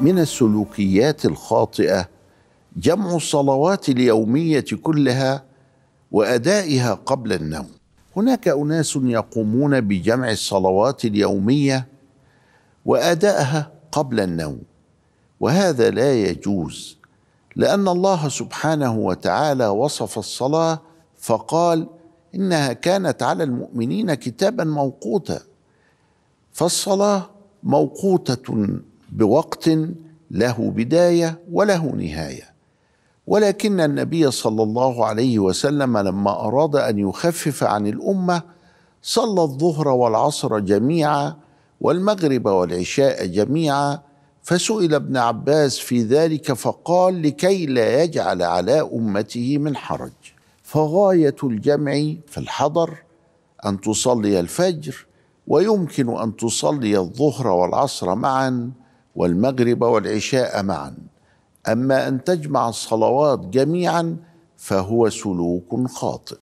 من السلوكيات الخاطئه جمع الصلوات اليوميه كلها وادائها قبل النوم هناك اناس يقومون بجمع الصلوات اليوميه وادائها قبل النوم وهذا لا يجوز لان الله سبحانه وتعالى وصف الصلاه فقال انها كانت على المؤمنين كتابا موقوتا فالصلاه موقوته بوقت له بدايه وله نهايه ولكن النبي صلى الله عليه وسلم لما اراد ان يخفف عن الامه صلى الظهر والعصر جميعا والمغرب والعشاء جميعا فسئل ابن عباس في ذلك فقال لكي لا يجعل على امته من حرج فغايه الجمع في الحضر ان تصلي الفجر ويمكن ان تصلي الظهر والعصر معا والمغرب والعشاء معا اما ان تجمع الصلوات جميعا فهو سلوك خاطئ